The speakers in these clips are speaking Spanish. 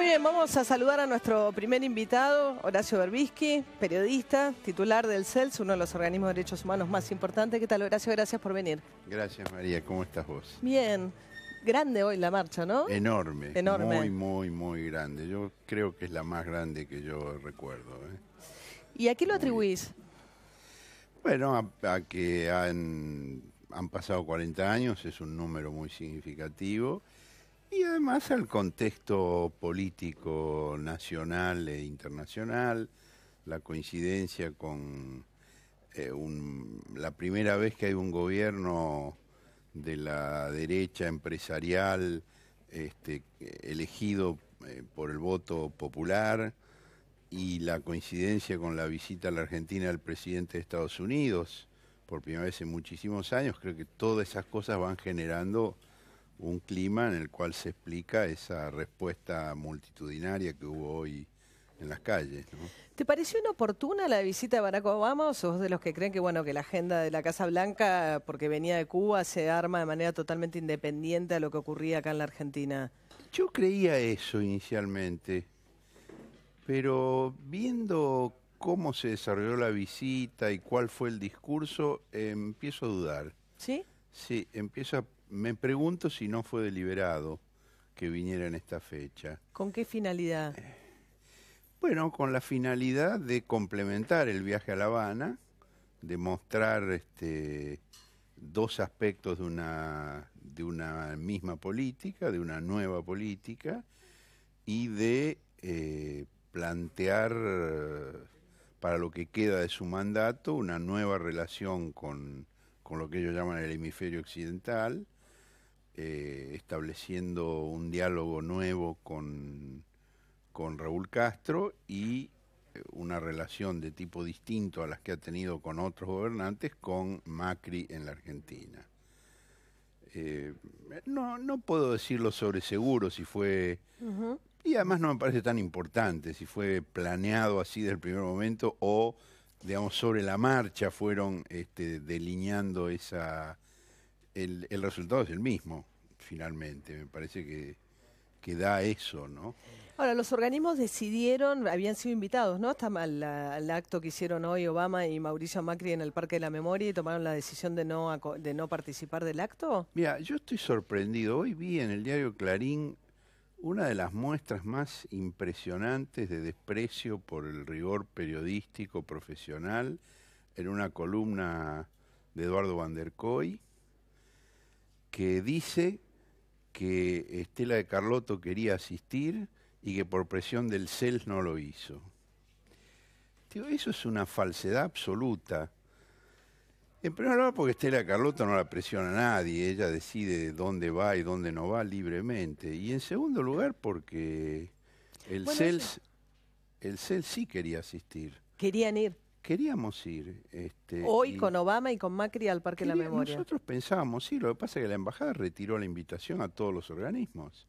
Muy bien, vamos a saludar a nuestro primer invitado, Horacio Berbisky, periodista, titular del CELS, uno de los organismos de derechos humanos más importantes. ¿Qué tal, Horacio? Gracias por venir. Gracias, María. ¿Cómo estás vos? Bien. Grande hoy la marcha, ¿no? Enorme. Enorme. Muy, muy, muy grande. Yo creo que es la más grande que yo recuerdo. ¿eh? ¿Y a qué lo atribuís? Bueno, a, que han pasado 40 años, es un número muy significativo y además al contexto político nacional e internacional, la coincidencia con eh, la primera vez que hay un gobierno de la derecha empresarial este, elegido eh, por el voto popular y la coincidencia con la visita a la Argentina del presidente de Estados Unidos por primera vez en muchísimos años, creo que todas esas cosas van generando un clima en el cual se explica esa respuesta multitudinaria que hubo hoy en las calles. ¿Te pareció inoportuna la visita de Barack Obama o sos de los que creen que bueno que la agenda de la Casa Blanca, porque venía de Cuba, se arma de manera totalmente independiente a lo que ocurría acá en la Argentina? Yo creía eso inicialmente, pero viendo cómo se desarrolló la visita y cuál fue el discurso, eh, empiezo a dudar. ¿Sí? Sí, empiezo a me pregunto si no fue deliberado que viniera en esta fecha. ¿Con qué finalidad? Eh, bueno, con la finalidad de complementar el viaje a La Habana, de mostrar este, dos aspectos de una, de una misma política, de una nueva política, y de eh, plantear para lo que queda de su mandato una nueva relación con, con lo que ellos llaman el hemisferio occidental, eh, estableciendo un diálogo nuevo con, Raúl Castro y eh, una relación de tipo distinto a las que ha tenido con otros gobernantes con Macri en la Argentina. Eh, no, puedo decirlo sobre seguro si fue, y además no me parece tan importante si fue planeado así desde el primer momento o, digamos, sobre la marcha fueron este, delineando esa... El, el resultado es el mismo finalmente. Me parece que, da eso, ¿no? Ahora, los organismos decidieron, habían sido invitados, ¿no? Hasta al, acto que hicieron hoy Obama y Mauricio Macri en el Parque de la Memoria y tomaron la decisión de no, de no participar del acto. Mira, yo estoy sorprendido. Hoy vi en el diario Clarín una de las muestras más impresionantes de desprecio por el rigor periodístico profesional en una columna de Eduardo Van der que dice que Estela de Carlotto quería asistir y que por presión del CELS no lo hizo. eso es una falsedad absoluta. En primer lugar, porque Estela de Carlota no la presiona a nadie, ella decide dónde va y dónde no va libremente. Y en segundo lugar, porque el, e el CELS sí quería asistir. Querían ir queríamos ir. Este, Hoy con Obama y con Macri al Parque de la Memoria. Nosotros pensábamos, sí, lo que pasa es que la embajada retiró la invitación a todos los organismos.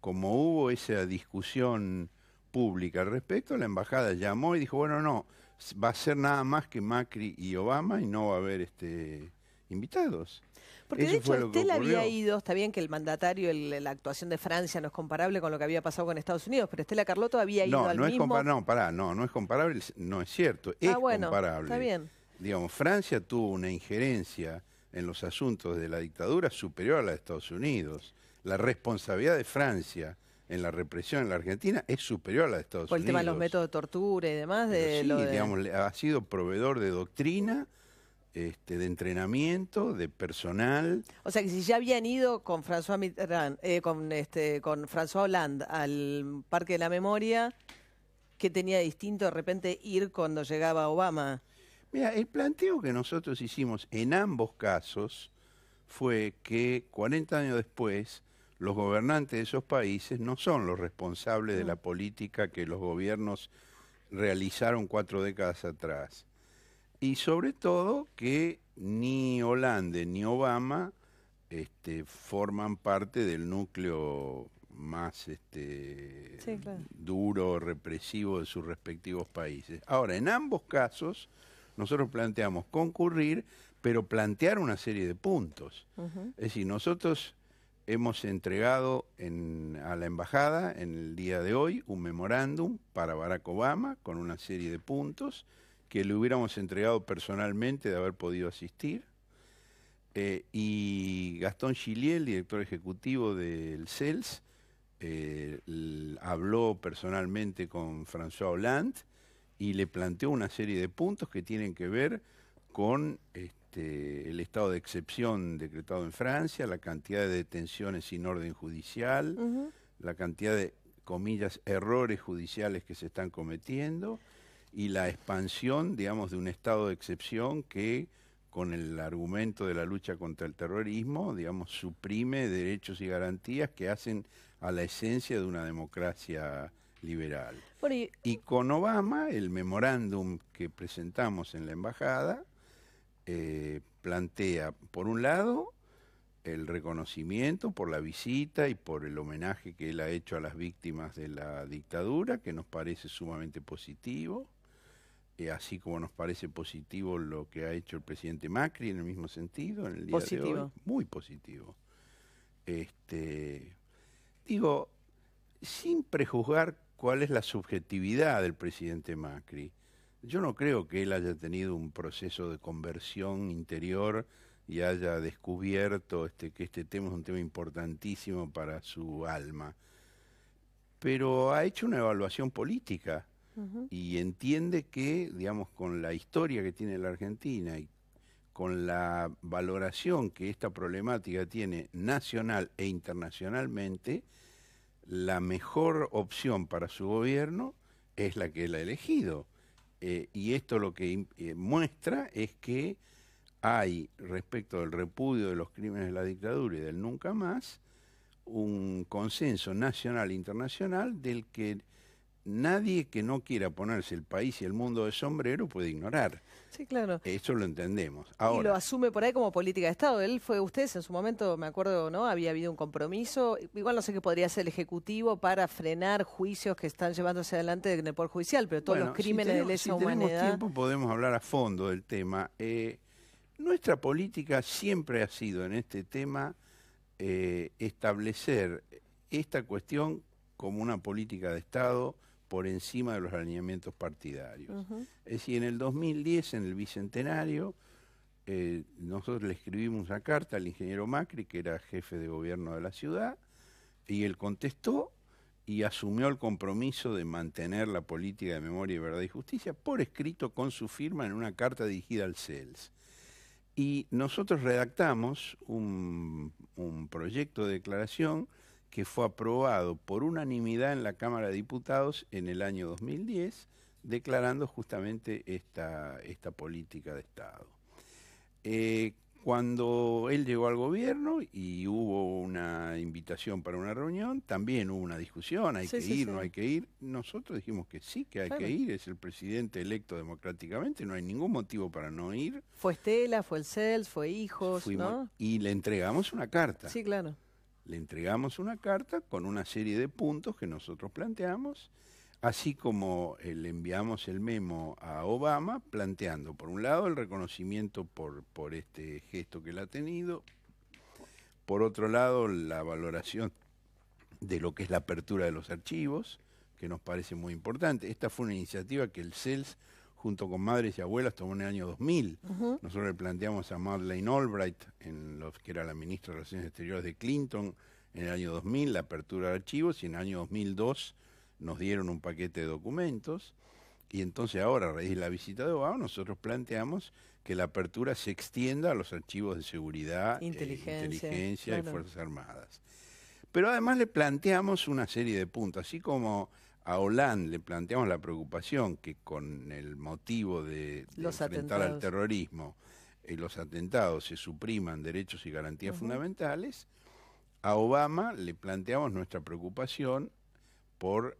Como hubo esa discusión pública al respecto, la embajada llamó y dijo, bueno, no, va a ser nada más que Macri y Obama y no va a haber este invitados. Porque de hecho Estela había ido, está bien que el mandatario, la actuación de Francia no es comparable con lo que había pasado con Estados Unidos, pero Estela Carlotto había ido no, al no mismo... Es no, no, no es comparable, no es cierto, ah, es comparable. está bien. Digamos, Francia tuvo una injerencia en los asuntos de la dictadura superior a la de Estados Unidos. La responsabilidad de Francia en la represión en la Argentina es superior a la de Estados Unidos. Por el tema de los métodos de tortura y demás. De ha sido proveedor de doctrina este, de entrenamiento, de personal. O sea que si ya habían ido con François eh, con este, Hollande al Parque de la Memoria, ¿qué tenía distinto de repente ir cuando llegaba Obama? Mira, el planteo que nosotros hicimos en ambos casos fue que 40 años después los gobernantes de esos países no son los responsables de la mm. política que los gobiernos realizaron cuatro décadas atrás y sobre todo que ni Hollande ni Obama este, forman parte del núcleo más este, duro, represivo de sus respectivos países. Ahora, en ambos casos, nosotros planteamos concurrir, pero plantear una serie de puntos. Es decir, nosotros hemos entregado a la embajada en el día de hoy un memorándum para Barack Obama con una serie de puntos que le hubiéramos entregado personalmente de haber podido asistir. Eh, y Gastón el director ejecutivo del CELS, eh, habló personalmente con François Hollande y le planteó una serie de puntos que tienen que ver con este, el estado de excepción decretado en Francia, la cantidad de detenciones sin orden judicial, la cantidad de, comillas, errores judiciales que se están cometiendo y la expansión, digamos, de un estado de excepción que con el argumento de la lucha contra el terrorismo, digamos, suprime derechos y garantías que hacen a la esencia de una democracia liberal. Y... con Obama, el memorándum que presentamos en la embajada eh, plantea, por un lado, el reconocimiento por la visita y por el homenaje que él ha hecho a las víctimas de la dictadura, que nos parece sumamente positivo. Eh, así como nos parece positivo lo que ha hecho el presidente Macri en el mismo sentido, en el día de hoy, muy positivo. Este, digo, sin prejuzgar cuál es la subjetividad del presidente Macri, yo no creo que él haya tenido un proceso de conversión interior y haya descubierto este, que este tema es un tema importantísimo para su alma. Pero ha hecho una evaluación política y entiende que, digamos, con la historia que tiene la Argentina y con la valoración que esta problemática tiene nacional e internacionalmente, la mejor opción para su gobierno es la que él ha elegido. Eh, y esto lo que eh, muestra es que hay, respecto del repudio de los crímenes de la dictadura y del nunca más, un consenso nacional e internacional del que nadie que no quiera ponerse el país y el mundo de sombrero puede ignorar. Sí, claro. Eso lo entendemos. Ahora, y lo asume por ahí como política de Estado. Él fue, ustedes en su momento, me acuerdo, ¿no? Había habido un compromiso. Igual no sé qué podría hacer el Ejecutivo para frenar juicios que están llevándose adelante en el Poder Judicial, pero todos los crímenes de lesa si tiempo, podemos hablar a fondo del tema. Eh, nuestra política siempre ha sido en este tema eh, establecer esta cuestión como una política de Estado por encima de los alineamientos partidarios. Es decir, en el 2010, en el Bicentenario, eh, nosotros le escribimos una carta al ingeniero Macri, que era jefe de gobierno de la ciudad, y él contestó y asumió el compromiso de mantener la política de memoria, verdad y justicia por escrito con su firma en una carta dirigida al CELS. Y nosotros redactamos un proyecto de declaración que fue aprobado por unanimidad en la Cámara de Diputados en el año 2010, declarando justamente esta, esta política de Estado. Eh, cuando él llegó al gobierno y hubo una invitación para una reunión, también hubo una discusión, hay que ir, no hay que ir. Nosotros dijimos que sí, que hay que ir, es el presidente electo democráticamente, no hay ningún motivo para no ir. Fue Estela, fue el CELS, fue Hijos, ¿no? Y le entregamos una carta. Sí, claro. Le entregamos una carta con una serie de puntos que nosotros planteamos, así como eh, le enviamos el memo a Obama planteando, por un lado, el reconocimiento por, por este gesto que él ha tenido, por otro lado, la valoración de lo que es la apertura de los archivos, que nos parece muy importante. Esta fue una iniciativa que el CELS junto con madres y abuelas, tomó en el año 2000. Nosotros le planteamos a Madeleine Albright, en los, que era la ministra de Relaciones Exteriores de Clinton, en el año 2000 la apertura de archivos y en el año 2002 nos dieron un paquete de documentos. Y entonces ahora, a raíz de la visita de Obama, nosotros planteamos que la apertura se extienda a los archivos de seguridad, eh, inteligencia, y Fuerzas Armadas. Pero además le planteamos una serie de puntos, así como a Hollande le planteamos la preocupación que con el motivo de, enfrentar al terrorismo y eh, los atentados se supriman derechos y garantías fundamentales, a Obama le planteamos nuestra preocupación por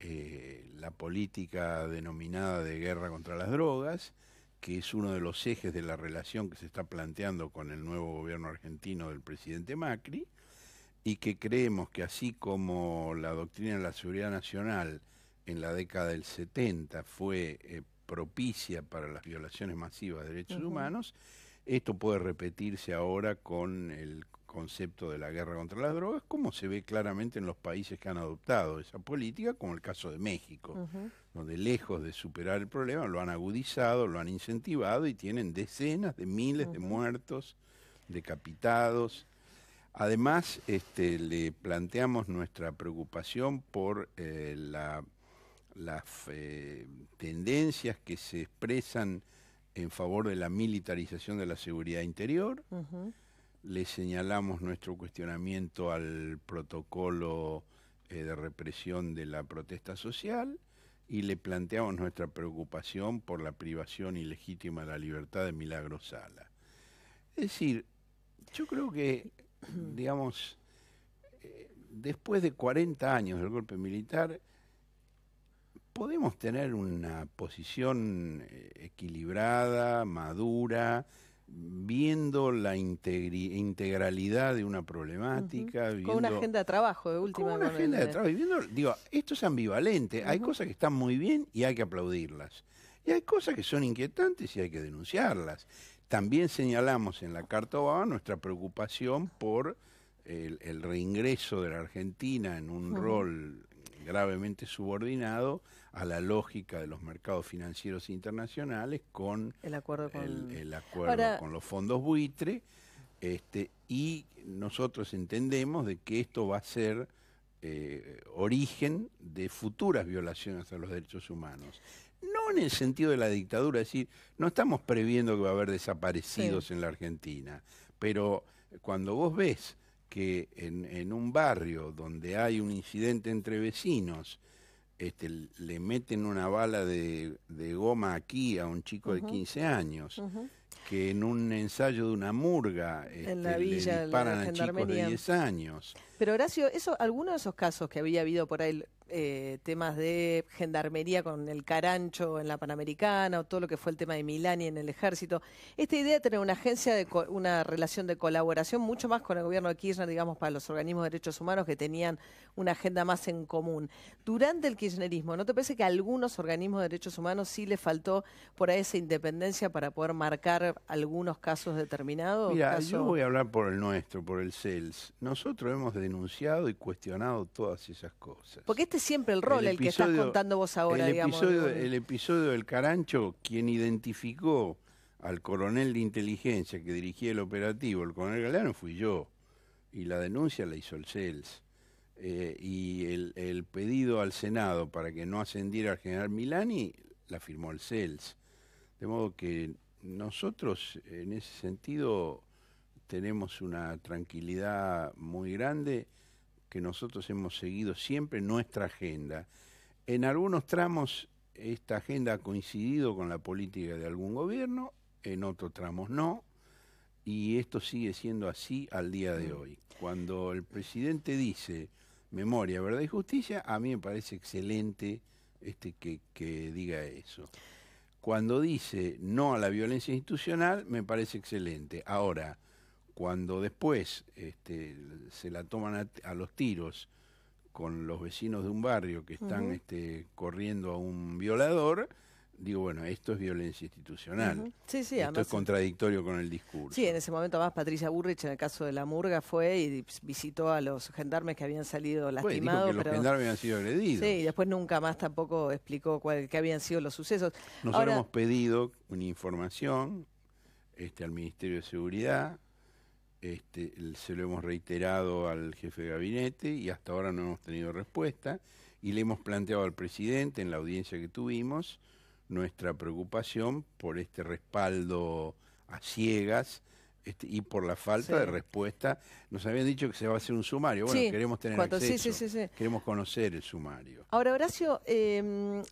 eh, la política denominada de guerra contra las drogas, que es uno de los ejes de la relación que se está planteando con el nuevo gobierno argentino del presidente Macri, y que creemos que así como la doctrina de la seguridad nacional en la década del 70 fue eh, propicia para las violaciones masivas de derechos humanos, esto puede repetirse ahora con el concepto de la guerra contra las drogas, como se ve claramente en los países que han adoptado esa política, como el caso de México, donde lejos de superar el problema lo han agudizado, lo han incentivado y tienen decenas de miles de muertos, decapitados, Además, este, le planteamos nuestra preocupación por eh, las eh, tendencias que se expresan en favor de la militarización de la seguridad interior. Le señalamos nuestro cuestionamiento al protocolo eh, de represión de la protesta social y le planteamos nuestra preocupación por la privación ilegítima de la libertad de Milagro Sala. Es decir, yo creo que digamos, eh, después de 40 años del golpe militar, podemos tener una posición eh, equilibrada, madura, viendo la integralidad de una problemática. con una agenda de trabajo de última. Con una agenda de trabajo. viendo, digo, esto es ambivalente. Hay cosas que están muy bien y hay que aplaudirlas. Y hay cosas que son inquietantes y hay que denunciarlas. También señalamos en la Carta Obama nuestra preocupación por el, reingreso de la Argentina en un rol gravemente subordinado a la lógica de los mercados financieros internacionales con el acuerdo con, los fondos buitre. Este, y nosotros entendemos de que esto va a ser eh, origen de futuras violaciones a los derechos humanos en el sentido de la dictadura, es decir, no estamos previendo que va a haber desaparecidos en la Argentina, pero cuando vos ves que en, un barrio donde hay un incidente entre vecinos, este, le meten una bala de, goma aquí a un chico de 15 años, que en un ensayo de una murga en este, la le disparan a chicos de 10 años. Pero Horacio, eso, algunos de esos casos que había habido por ahí, eh, temas de gendarmería con el carancho en la Panamericana o todo lo que fue el tema de Milani en el ejército. Esta idea de tener una agencia, de una relación de colaboración mucho más con el gobierno de Kirchner, digamos, para los organismos de derechos humanos que tenían una agenda más en común. Durante el kirchnerismo, ¿no te parece que a algunos organismos de derechos humanos sí les faltó por ahí esa independencia para poder marcar algunos casos determinados? Mira, yo voy a hablar por el nuestro, por el CELS. Nosotros hemos denunciado y cuestionado todas esas cosas. Porque este este siempre el rol, el, que estás contando vos ahora, el Episodio, el episodio del Carancho, quien identificó al coronel de inteligencia que dirigía el operativo, el coronel Galeano, fui yo. Y la denuncia la hizo el CELS. Eh, y el, el, pedido al Senado para que no ascendiera al general Milani la firmó el CELS. De modo que nosotros en ese sentido tenemos una tranquilidad muy grande que nosotros hemos seguido siempre nuestra agenda. En algunos tramos esta agenda ha coincidido con la política de algún gobierno, en otros tramos no, y esto sigue siendo así al día de hoy. Cuando el presidente dice memoria, verdad y justicia, a mí me parece excelente este que, que diga eso. Cuando dice no a la violencia institucional, me parece excelente. Ahora, cuando después este, se la toman a, los tiros con los vecinos de un barrio que están este, corriendo a un violador, digo, bueno, esto es violencia institucional. esto es contradictorio con el discurso. Sí, en ese momento más Patricia Burrich, en el caso de la murga, fue y visitó a los gendarmes que habían salido lastimados. Pues, que los gendarmes habían sido agredidos. Sí, y después nunca más tampoco explicó cuál, qué habían sido los sucesos. Nosotros hemos pedido una información este, al Ministerio de Seguridad este, se lo hemos reiterado al jefe de gabinete y hasta ahora no hemos tenido respuesta y le hemos planteado al presidente en la audiencia que tuvimos nuestra preocupación por este respaldo a ciegas este, y por la falta de respuesta nos habían dicho que se va a hacer un sumario. Bueno, queremos tener acceso, queremos conocer el sumario. Ahora, Horacio, em,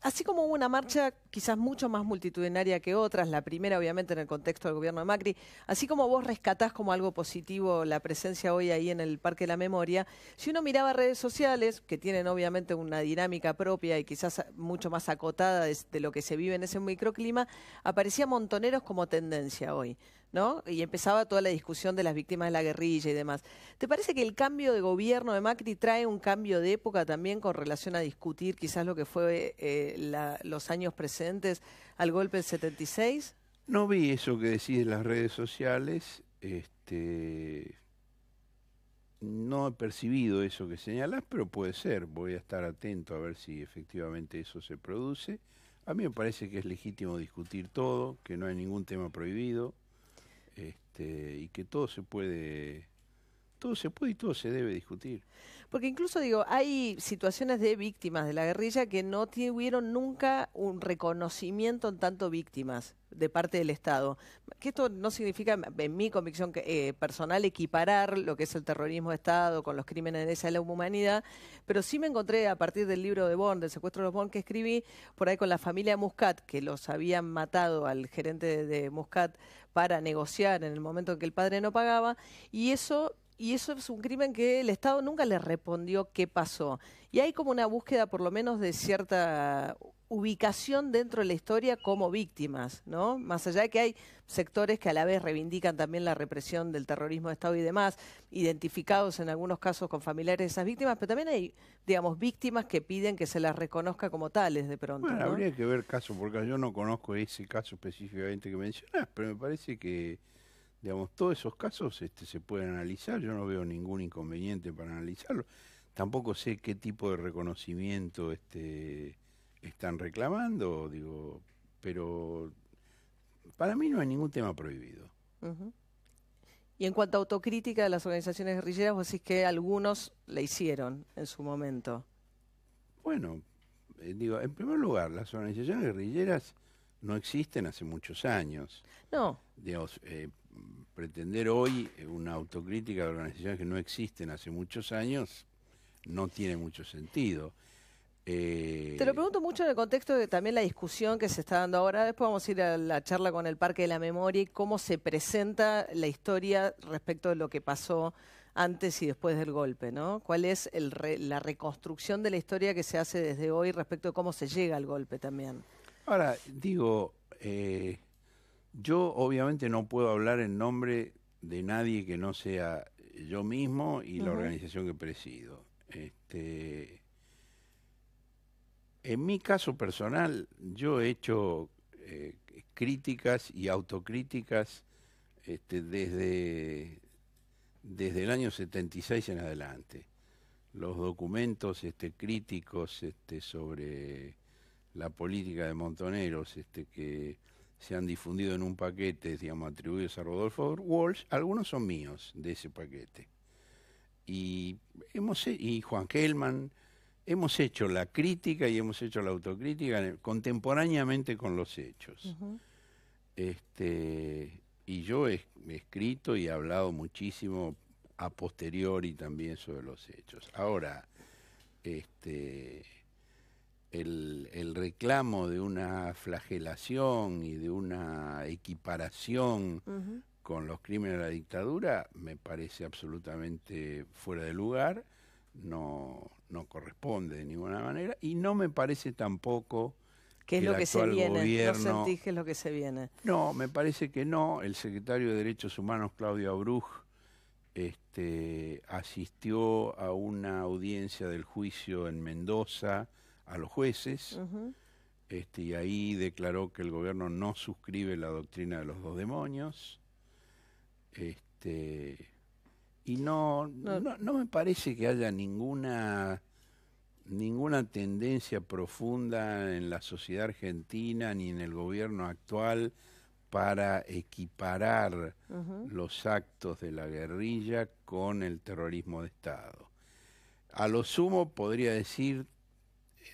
así como hubo una marcha quizás mucho más multitudinaria que otras, la primera obviamente en el contexto del gobierno de Macri, así como vos rescatás como algo positivo la presencia hoy ahí en el Parque de la Memoria, si uno miraba redes sociales, que tienen obviamente una dinámica propia y quizás mucho más acotada de lo que se vive en ese microclima, aparecía montoneros como tendencia hoy. ¿no? Y empezaba toda la discusión de las víctimas de la guerrilla y demás. ¿Te parece que el cambio de gobierno de Macri trae un cambio de época también con relación a discutir quizás lo que fue eh, los años presentes al golpe del 76? No vi eso que decís en las redes sociales. Este, no he percibido eso que señalás, pero puede ser. Voy a estar atento a ver si efectivamente eso se produce. A mí me parece que es legítimo discutir todo, que no hay ningún tema prohibido, este, y que todo se puede todo se puede y todo se debe discutir. Porque incluso digo, hay situaciones de víctimas de la guerrilla que no tuvieron nunca un reconocimiento en tanto víctimas de parte del Estado. Que esto no significa, en mi convicción eh, personal, equiparar lo que es el terrorismo de Estado con los crímenes de esa la humanidad, pero sí me encontré a partir del libro de Bond, del secuestro de los Bond que escribí, por ahí con la familia Muscat, que los habían matado al gerente de Muscat para negociar en el momento en que el padre no pagaba, y eso y eso es un crimen que el Estado nunca le respondió qué pasó. Y hay como una búsqueda por lo menos de cierta ubicación dentro de la historia como víctimas, ¿no? Más allá de que hay sectores que a la vez reivindican también la represión del terrorismo de Estado y demás, identificados en algunos casos con familiares de esas víctimas, pero también hay, digamos, víctimas que piden que se las reconozca como tales de pronto. Bueno, habría que ver caso porque Yo no conozco ese caso específicamente que mencionas, pero me parece que Digamos, todos esos casos este, se pueden analizar, yo no veo ningún inconveniente para analizarlo. Tampoco sé qué tipo de reconocimiento este, están reclamando, digo, pero para mí no hay ningún tema prohibido. Y en cuanto a autocrítica de las organizaciones guerrilleras, vos decís que algunos la hicieron en su momento. Bueno, eh, digo, en primer lugar, las organizaciones guerrilleras no existen hace muchos años. No. Eh, pretender hoy eh, una autocrítica de organizaciones que no existen hace muchos años no tiene mucho sentido. Eh, Te lo pregunto mucho en el contexto de también la discusión que se está dando ahora. Después vamos a ir a la charla con el Parque de la Memoria y cómo se presenta la historia respecto de lo que pasó antes y después del golpe, ¿no? ¿Cuál es el la reconstrucción de la historia que se hace desde hoy respecto de cómo se llega al golpe también? Ahora, digo, eh, yo obviamente no puedo hablar en nombre de nadie que no sea yo mismo y la organización que presido. Este, en mi caso personal, yo he hecho eh, críticas y autocríticas este, desde, desde el año 76 en adelante. Los documentos este, críticos sobre la política de Montoneros, que se han difundido en un paquete, digamos, atribuidos a Rodolfo Walsh, algunos son míos de ese paquete. Y, hemos, y Juan Gelman, hemos hecho la crítica y hemos hecho la autocrítica contemporáneamente con los hechos. este, y yo he, escrito y he hablado muchísimo a posteriori también sobre los hechos. Ahora, este, el, reclamo de una flagelación y de una equiparación con los crímenes de la dictadura me parece absolutamente fuera de lugar, no, no corresponde de ninguna manera y no me parece tampoco... es lo que se viene? ¿No es lo que se viene? No, me parece que no. El secretario de Derechos Humanos, Claudio Abruj, este, asistió a una audiencia del juicio en Mendoza a los jueces este, y ahí declaró que el gobierno no suscribe la doctrina de los dos demonios. Este, y no no. me parece que haya ninguna, ninguna tendencia profunda en la sociedad argentina ni en el gobierno actual para equiparar los actos de la guerrilla con el terrorismo de Estado. A lo sumo podría decir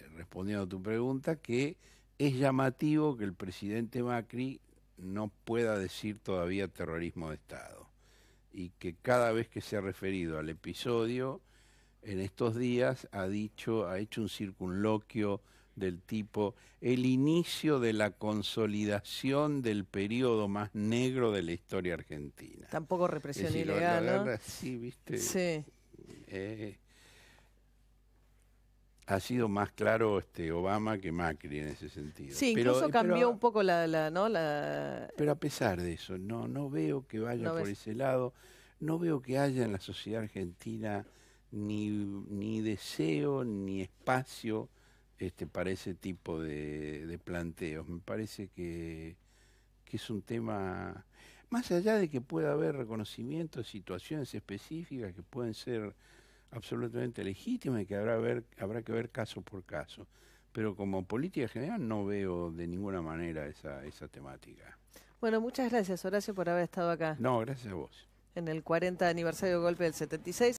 eh, respondiendo a tu pregunta, que es llamativo que el presidente Macri no pueda decir todavía terrorismo de Estado y que cada vez que se ha referido al episodio en estos días ha dicho, ha hecho un circunloquio del tipo el inicio de la consolidación del periodo más negro de la historia argentina. Tampoco represión ilegal, ¿no? Sí, viste. Sí. Eh, ha sido más claro este Obama que Macri en ese sentido. Sí, incluso eh, cambió un poco la, ¿no? la... Pero a pesar de eso, no, no veo que vaya por ese lado, no veo que haya en la sociedad argentina ni, ni deseo ni espacio este, para ese tipo de, planteos. Me parece que, que es un tema, más allá de que pueda haber reconocimiento de situaciones específicas que pueden ser absolutamente legítima y que habrá, ver, habrá que ver caso por caso. Pero como política general no veo de ninguna manera esa, esa temática. Bueno, muchas gracias Horacio por haber estado acá. No, gracias a vos. En el 40 aniversario del golpe del 76.